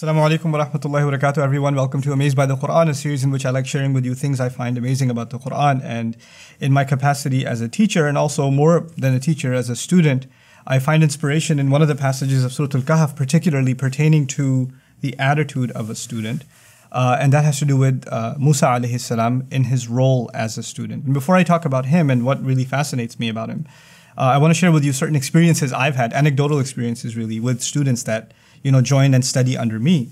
Assalamu alaikum wa rahmatullahi wa barakatuh, everyone. Welcome to Amazed by the Quran, a series in which I like sharing with you things I find amazing about the Quran. And in my capacity as a teacher, and also more than a teacher, as a student, I find inspiration in one of the passages of Surah Al Kahf, particularly pertaining to the attitude of a student. Uh, and that has to do with uh, Musa alayhi salam in his role as a student. And before I talk about him and what really fascinates me about him, uh, I want to share with you certain experiences I've had, anecdotal experiences really, with students that you know join and study under me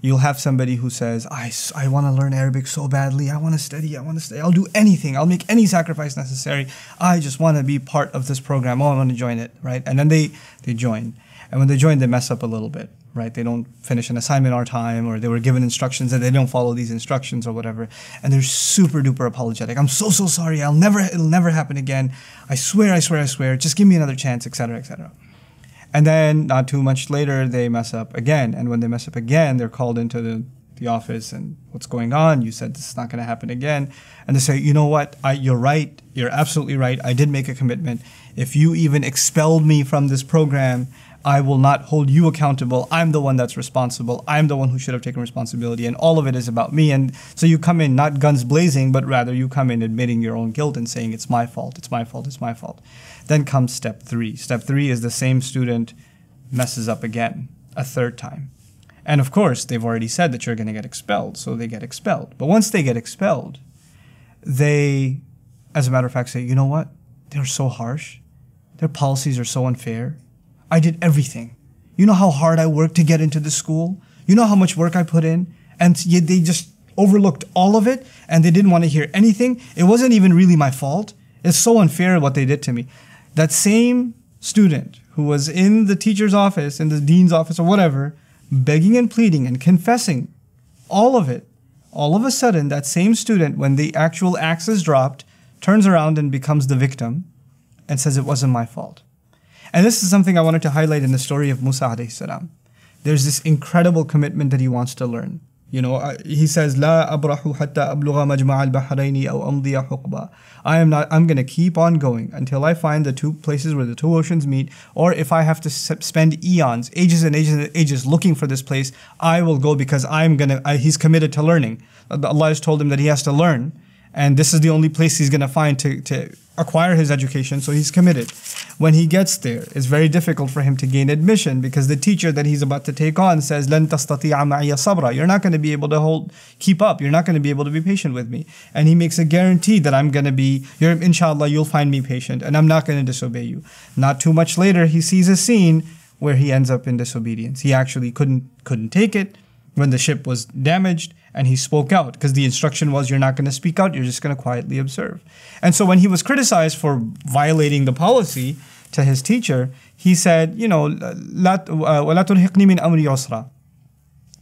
you'll have somebody who says, I, I want to learn Arabic so badly. I want to study. I want to stay. I'll do anything. I'll make any sacrifice necessary. I just want to be part of this program. Oh, I want to join it, right? And then they, they join. And when they join, they mess up a little bit, right? They don't finish an assignment on time or they were given instructions and they don't follow these instructions or whatever. And they're super duper apologetic. I'm so, so sorry. I'll never, it'll never happen again. I swear, I swear, I swear. Just give me another chance, etc., etc. And then not too much later, they mess up again. And when they mess up again, they're called into the, the office and what's going on? You said this is not going to happen again. And they say, you know what? I, you're right. You're absolutely right. I did make a commitment. If you even expelled me from this program, I will not hold you accountable. I'm the one that's responsible. I'm the one who should have taken responsibility. And all of it is about me. And so you come in not guns blazing, but rather you come in admitting your own guilt and saying, it's my fault, it's my fault, it's my fault. Then comes step three. Step three is the same student messes up again a third time. And of course, they've already said that you're going to get expelled, so they get expelled. But once they get expelled, they, as a matter of fact, say, you know what? They're so harsh. Their policies are so unfair. I did everything. You know how hard I worked to get into this school? You know how much work I put in? And they just overlooked all of it and they didn't want to hear anything. It wasn't even really my fault. It's so unfair what they did to me. That same student who was in the teacher's office, in the dean's office, or whatever, begging and pleading and confessing all of it, all of a sudden, that same student, when the actual axe is dropped, turns around and becomes the victim and says, It wasn't my fault. And this is something I wanted to highlight in the story of Musa alayhi salam. There's this incredible commitment that he wants to learn. You know, he says, لا أبرح حتى أبلغ al البحرين aw أمضي حقبة. I am not, I'm going to keep on going until I find the two places where the two oceans meet, or if I have to spend eons, ages and ages and ages looking for this place, I will go because I'm going to, he's committed to learning. Uh, Allah has told him that he has to learn, and this is the only place he's going to find to, to acquire his education, so he's committed. When he gets there, it's very difficult for him to gain admission because the teacher that he's about to take on says, لَن تَسْتَطِيعَ مَعِيَ صَبْرًا You're not going to be able to hold, keep up. You're not going to be able to be patient with me. And he makes a guarantee that I'm going to be, you're, inshallah, you'll find me patient and I'm not going to disobey you. Not too much later, he sees a scene where he ends up in disobedience. He actually couldn't couldn't take it when the ship was damaged and he spoke out because the instruction was you're not going to speak out, you're just going to quietly observe. And so when he was criticized for violating the policy to his teacher, he said, you know, وَلَا تُلْحِقْنِي مِنْ أَمْرِ يُسْرًا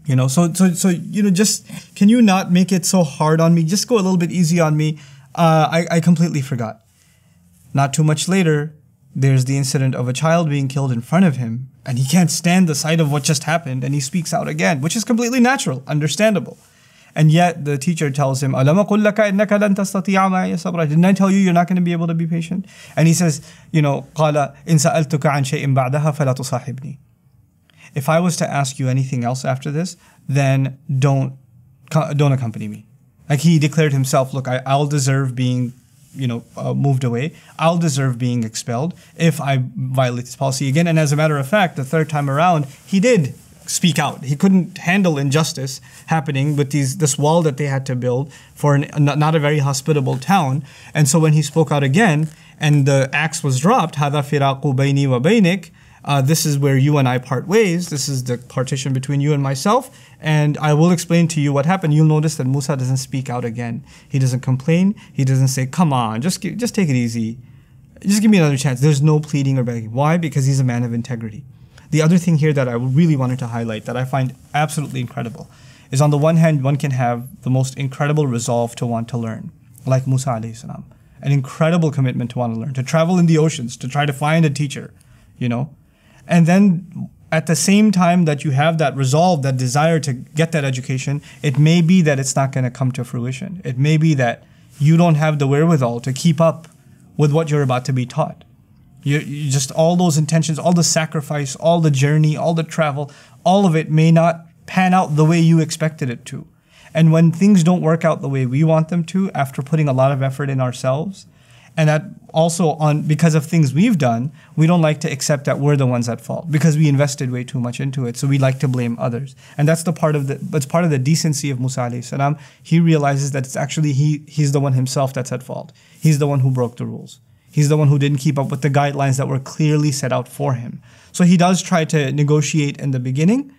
you know, so so so you know, just can you not make it so hard on me? Just go a little bit easy on me. Uh, I I completely forgot. Not too much later, there's the incident of a child being killed in front of him, and he can't stand the sight of what just happened, and he speaks out again, which is completely natural, understandable. And yet the teacher tells him, Alama kullaka innaka lan tastati'a ma'ya Didn't I tell you you're not going to be able to be patient? And he says, you know, قال If I was to ask you anything else after this, then don't don't accompany me. Like he declared himself, look, I, I'll deserve being you know, uh, moved away, I'll deserve being expelled if I violate this policy again. And as a matter of fact, the third time around, he did speak out. He couldn't handle injustice happening with these this wall that they had to build for an, not a very hospitable town. And so when he spoke out again and the axe was dropped, هذا فراق بيني وبينك, uh, this is where you and I part ways. This is the partition between you and myself. And I will explain to you what happened. You'll notice that Musa doesn't speak out again. He doesn't complain. He doesn't say, come on, just, just take it easy. Just give me another chance. There's no pleading or begging. Why? Because he's a man of integrity. The other thing here that I really wanted to highlight that I find absolutely incredible is on the one hand, one can have the most incredible resolve to want to learn, like Musa alayhi salam, an incredible commitment to want to learn, to travel in the oceans, to try to find a teacher, you know? And then at the same time that you have that resolve, that desire to get that education, it may be that it's not going to come to fruition. It may be that you don't have the wherewithal to keep up with what you're about to be taught you, you just all those intentions, all the sacrifice, all the journey, all the travel, all of it may not pan out the way you expected it to. And when things don't work out the way we want them to, after putting a lot of effort in ourselves, and that also on because of things we've done, we don't like to accept that we're the ones at fault because we invested way too much into it. So we like to blame others, and that's the part of the that's part of the decency of Musa alayhi salam. He realizes that it's actually he he's the one himself that's at fault. He's the one who broke the rules. He's the one who didn't keep up with the guidelines that were clearly set out for him. So he does try to negotiate in the beginning,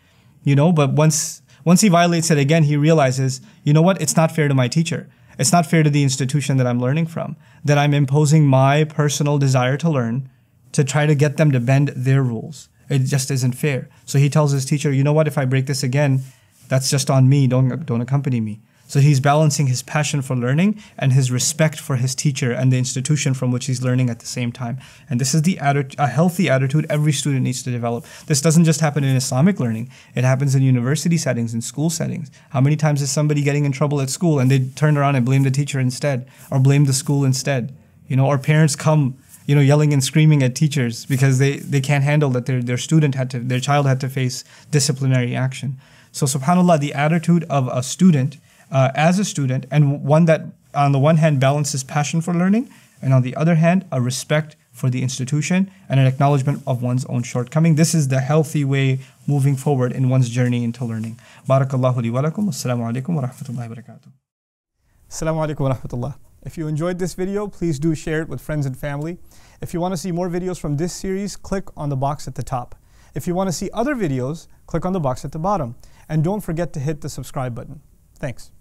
you know, but once once he violates it again, he realizes, you know what, it's not fair to my teacher. It's not fair to the institution that I'm learning from, that I'm imposing my personal desire to learn to try to get them to bend their rules. It just isn't fair. So he tells his teacher, you know what, if I break this again, that's just on me. Don't don't accompany me. So he's balancing his passion for learning and his respect for his teacher and the institution from which he's learning at the same time. And this is the a healthy attitude every student needs to develop. This doesn't just happen in Islamic learning. It happens in university settings, in school settings. How many times is somebody getting in trouble at school and they turn around and blame the teacher instead or blame the school instead? You know, or parents come you know yelling and screaming at teachers because they, they can't handle that their, their student had to their child had to face disciplinary action so subhanallah the attitude of a student uh, as a student, and one that, on the one hand, balances passion for learning, and on the other hand, a respect for the institution and an acknowledgement of one's own shortcoming. This is the healthy way moving forward in one's journey into learning. Barakallahu li wa lakum. Assalamu alaikum wa rahmatullahi wa barakatuh. Assalamu alaikum wa rahmatullah. If you enjoyed this video, please do share it with friends and family. If you want to see more videos from this series, click on the box at the top. If you want to see other videos, click on the box at the bottom. And don't forget to hit the subscribe button. Thanks.